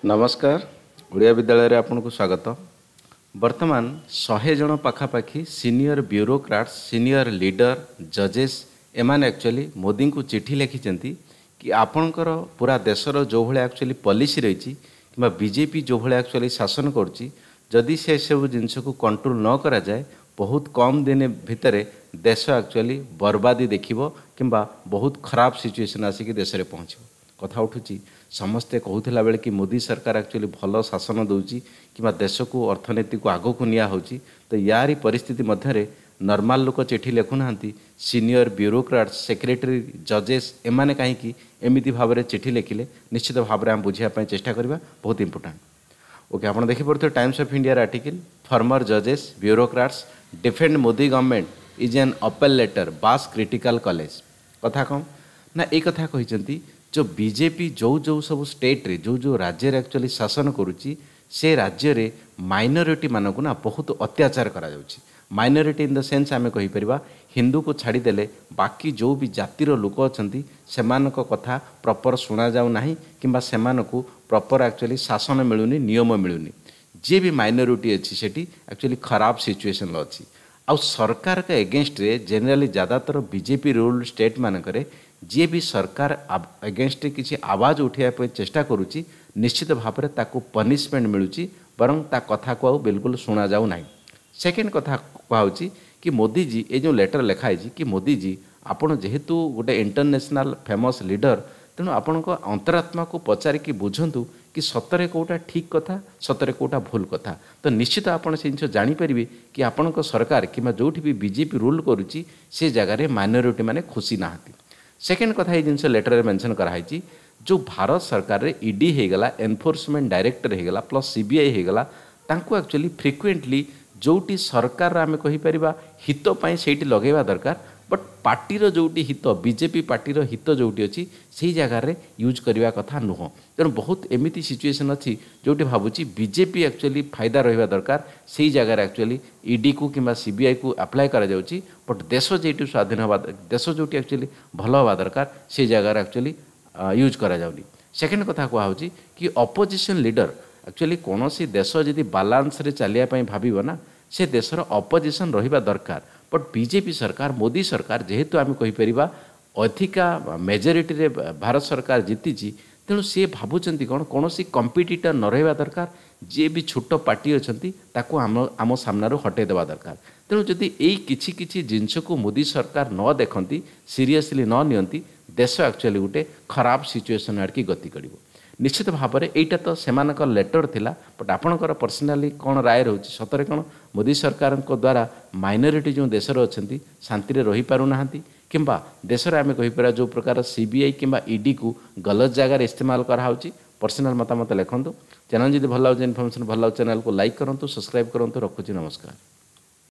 ନମସ୍କାର ଓଡ଼ିଆ ବିଦ୍ୟାଳୟରେ ଆପଣଙ୍କୁ ସ୍ୱାଗତ ବର୍ତ୍ତମାନ ଶହେ ଜଣ ପାଖାପାଖି ସିନିୟର ବ୍ୟୁରୋକ୍ରାଟ ସିନିୟର ଲିଡର ଜଜେସ୍ ଏମାନେ ଆକ୍ଚୁଆଲି ମୋଦିଙ୍କୁ ଚିଠି ଲେଖିଛନ୍ତି କି ଆପଣଙ୍କର ପୁରା ଦେଶର ଯେଉଁଭଳିଆ ଆକ୍ଚୁଆଲି ପଲିସି ରହିଛି କିମ୍ବା ବିଜେପି ଯେଉଁଭଳିଆ ଆକ୍ଚୁଆଲି ଶାସନ କରୁଛି ଯଦି ସେସବୁ ଜିନିଷକୁ କଣ୍ଟ୍ରୋଲ ନ କରାଯାଏ ବହୁତ କମ୍ ଦିନ ଭିତରେ ଦେଶ ଆକ୍ଚୁଆଲି ବର୍ବାଦି ଦେଖିବ କିମ୍ବା ବହୁତ ଖରାପ ସିଚୁଏସନ୍ ଆସିକି ଦେଶରେ ପହଞ୍ଚିବ कथा उठुची समस्ते कहला बेल कि मोदी सरकार एक्चुअली भल शासन दूसरी किंवा देश को अर्थनीति को आग को निहि तो यारी परिस्थिति मध्य नर्माल लोक चिठी लिखुना सिनियर ब्यूरोक्राट सेक्रेटरी जजेस एम कहीं एमती भाव में चिठी लिखिले निश्चित भाव में आम बुझापी चेषा करवा बहुत इंपोर्टाट ओके आप देखिपुर Times of India article former जजेस bureaucrats defend Modi government is an appeal letter बास क्रिटिकल कलेज कथा कौन ନା ଏ କଥା କହିଛନ୍ତି ଯେଉଁ ବିଜେପି ଯେଉଁ ଯେଉଁ ସବୁ ଷ୍ଟେଟ୍ରେ ଯେଉଁ ଯେଉଁ ରାଜ୍ୟରେ ଆକ୍ଚୁଆଲି ଶାସନ କରୁଛି ସେ ରାଜ୍ୟରେ ମାଇନୋରିଟିମାନଙ୍କୁ ନା ବହୁତ ଅତ୍ୟାଚାର କରାଯାଉଛି ମାଇନରିଟି ଇନ୍ ଦ ସେନ୍ସ ଆମେ କହିପାରିବା ହିନ୍ଦୁକୁ ଛାଡ଼ିଦେଲେ ବାକି ଯେଉଁ ବି ଜାତିର ଲୋକ ଅଛନ୍ତି ସେମାନଙ୍କ କଥା ପ୍ରପର୍ ଶୁଣାଯାଉନାହିଁ କିମ୍ବା ସେମାନଙ୍କୁ ପ୍ରପର୍ ଆକ୍ଚୁଆଲି ଶାସନ ମିଳୁନି ନିୟମ ମିଳୁନି ଯିଏ ବି ମାଇନରିଟି ଅଛି ସେଠି ଆକ୍ଚୁଆଲି ଖରାପ ସିଚୁଏସନ୍ରେ ଅଛି ଆଉ ସରକାରଙ୍କ ଏଗେନଷ୍ଟରେ ଜେନେରାଲି ଜ୍ୟାଦାତର ବିଜେପି ରୁଲ୍ଡ ଷ୍ଟେଟ୍ମାନଙ୍କରେ ଯିଏ ବି ସରକାର ଏଗେନଷ୍ଟରେ କିଛି ଆୱାଜ ଉଠାଇବା ପାଇଁ ଚେଷ୍ଟା କରୁଛି ନିଶ୍ଚିତ ଭାବରେ ତାକୁ ପନିସମେଣ୍ଟ ମିଳୁଛି ବରଂ ତା କଥାକୁ ଆଉ ବିଲକୁଲ ଶୁଣାଯାଉ ନାହିଁ ସେକେଣ୍ଡ କଥା କୁହାହେଉଛି କି ମୋଦିଜୀ ଏ ଯେଉଁ ଲେଟର ଲେଖା ହେଇଛି କି ମୋଦିଜୀ ଆପଣ ଯେହେତୁ ଗୋଟେ ଇଣ୍ଟରନ୍ୟାସନାଲ୍ ଫେମସ୍ ଲିଡର ତେଣୁ ଆପଣଙ୍କ ଅନ୍ତରାତ୍ମାକୁ ପଚାରିକି ବୁଝନ୍ତୁ କି ସତରେ କେଉଁଟା ଠିକ୍ କଥା ସତରେ କେଉଁଟା ଭୁଲ କଥା ତ ନିଶ୍ଚିତ ଆପଣ ସେ ଜିନିଷ ଜାଣିପାରିବେ କି ଆପଣଙ୍କ ସରକାର କିମ୍ବା ଯେଉଁଠି ବି ବିଜେପି ରୁଲ୍ କରୁଛି ସେ ଜାଗାରେ ମାଇନୋରିଟିମାନେ ଖୁସି ନାହାନ୍ତି ସେକେଣ୍ଡ କଥା ଏଇ ଜିନିଷ ଲେଟର୍ରେ ମେନସନ୍ କରାହେଇଛି ଯେଉଁ ଭାରତ ସରକାରରେ ଇଡି ହେଇଗଲା ଏନଫୋର୍ସମେଣ୍ଟ ଡାଇରେକ୍ଟର ହେଇଗଲା ପ୍ଲସ୍ ସି ବି ଆଇ ହେଇଗଲା ତାଙ୍କୁ ଆକ୍ଚୁଆଲି ଫ୍ରିକ୍ୱେଣ୍ଟଲି ଯେଉଁଠି ସରକାରର ଆମେ କହିପାରିବା ହିତ ପାଇଁ ସେଇଠି ଲଗାଇବା ଦରକାର बट पार्टी जो हित बीजेपी पार्टी हित जो अच्छी से ही जगह यूज करवा कथ नुह तेना बहुत एमती सिचुएसन अच्छी जो भावी बीजेपी एक्चुअली फायदा रहा दरकार से ही जगह एक्चुअली ईडी को कि सीबीआई को अप्लाई कर बट देश जेटी स्वाधीन हवा देश जो एक्चुअली भल हवा दरकार से जगार एक्चुअली यूज करा सेकेंड कथा कहु कि अपोजिशन लिडर एक्चुअली कौन सी देश जी बालांस चलने भावना से देशर अपोजिशन रहा दरकार बट बीजेपी सरकार मोदी सरकार जेहेतु आम कहीपर अधिका मेजोरीटी भारत सरकार जीति तेणु सी भावुं कौन कौन कंपिटिटर न रहा दरकार जी भी छोट पार्टी अच्छा आम सामनु हटेदे दरकार तेणु जदि यही जिनस को मोदी सरकार न देखती सीरीयसली न देश एक्चुअली गोटे खराब सिचुएसन आड़ की गति कर ନିଶ୍ଚିତ ଭାବରେ ଏଇଟା ତ ସେମାନଙ୍କ ଲେଟର୍ ଥିଲା ବଟ୍ ଆପଣଙ୍କର ପର୍ସନାଲି କ'ଣ ରାୟ ରହୁଛି ସତରେ କ'ଣ ମୋଦି ସରକାରଙ୍କ ଦ୍ୱାରା ମାଇନରିଟି ଯେଉଁ ଦେଶରେ ଅଛନ୍ତି ଶାନ୍ତିରେ ରହିପାରୁନାହାନ୍ତି କିମ୍ବା ଦେଶରେ ଆମେ କହିପାରିବା ଯେଉଁ ପ୍ରକାର ସି ବି ଆଇ କିମ୍ବା ଇଡିକୁ ଗଲତ ଜାଗାରେ ଇସ୍ତେମାଲ କରାହେଉଛି ପର୍ସନାଲ ମତାମତ ଲେଖନ୍ତୁ ଚ୍ୟାନେଲ୍ ଯଦି ଭଲ ଲାଗୁଛି ଇନଫର୍ମେସନ୍ ଭଲ ଲାଗୁଛି ଚ୍ୟାନେଲ୍କୁ ଲାଇକ୍ କରନ୍ତୁ ସବସ୍କ୍ରାଇବ୍ କରନ୍ତୁ ରଖୁଛି ନମସ୍କାର